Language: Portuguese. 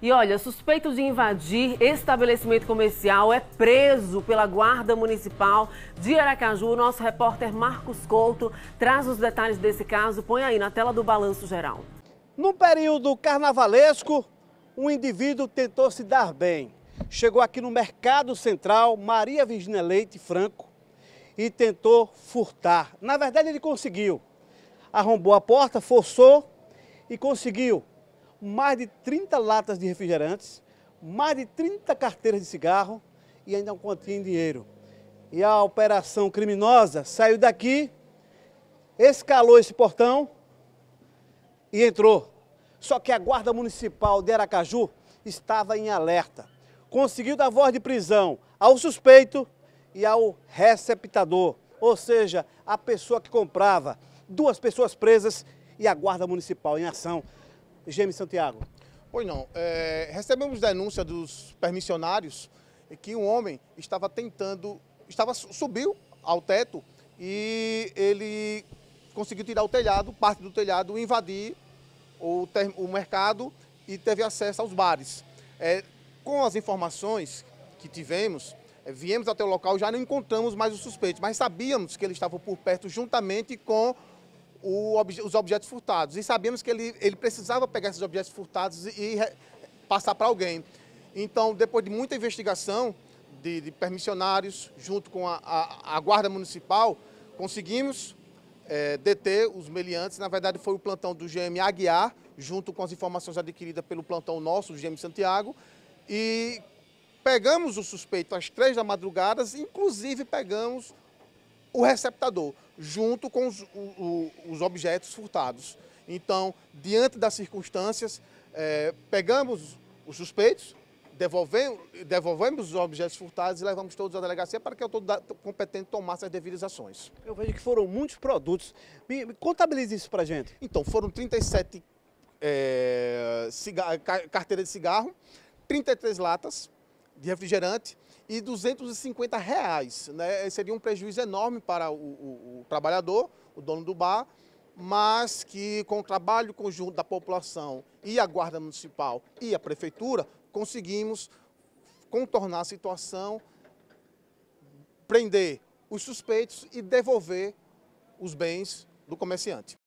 E olha, suspeito de invadir estabelecimento comercial é preso pela Guarda Municipal de Aracaju. O Nosso repórter Marcos Couto traz os detalhes desse caso. Põe aí na tela do Balanço Geral. No período carnavalesco, um indivíduo tentou se dar bem. Chegou aqui no Mercado Central, Maria Virginia Leite Franco, e tentou furtar. Na verdade, ele conseguiu. Arrombou a porta, forçou e conseguiu mais de 30 latas de refrigerantes, mais de 30 carteiras de cigarro e ainda um quantinho em dinheiro. E a operação criminosa saiu daqui, escalou esse portão e entrou. Só que a Guarda Municipal de Aracaju estava em alerta. Conseguiu dar voz de prisão ao suspeito e ao receptador, ou seja, a pessoa que comprava. Duas pessoas presas e a Guarda Municipal em ação. Gêmeo Santiago? Pois não. É, recebemos denúncia dos permissionários que um homem estava tentando, estava subiu ao teto e ele conseguiu tirar o telhado, parte do telhado, invadir o, ter, o mercado e teve acesso aos bares. É, com as informações que tivemos, é, viemos até o local, já não encontramos mais o suspeito, mas sabíamos que ele estava por perto juntamente com os objetos furtados. E sabíamos que ele, ele precisava pegar esses objetos furtados e, passar para alguém. Então, depois de muita investigação de, de permissionários, junto com a, a, a Guarda Municipal, conseguimos é, deter os meliantes. Na verdade, foi o plantão do GM Aguiar, junto com as informações adquiridas pelo plantão nosso, o GM Santiago, e pegamos o suspeito às três da madrugada, inclusive pegamos o receptador, junto com os, o, os objetos furtados. Então, diante das circunstâncias, é, pegamos os suspeitos, devolvemos, devolvemos os objetos furtados e levamos todos à delegacia para que o autoridade competente tomasse as devidas ações. Eu vejo que foram muitos produtos. Me, me contabilize isso para gente. Então, foram 37 é, cigarro, de cigarro, 33 latas de refrigerante, e 250 reais. Né? Seria um prejuízo enorme para o, o, o trabalhador, o dono do bar, mas que com o trabalho conjunto da população e a Guarda Municipal e a Prefeitura, conseguimos contornar a situação, prender os suspeitos e devolver os bens do comerciante.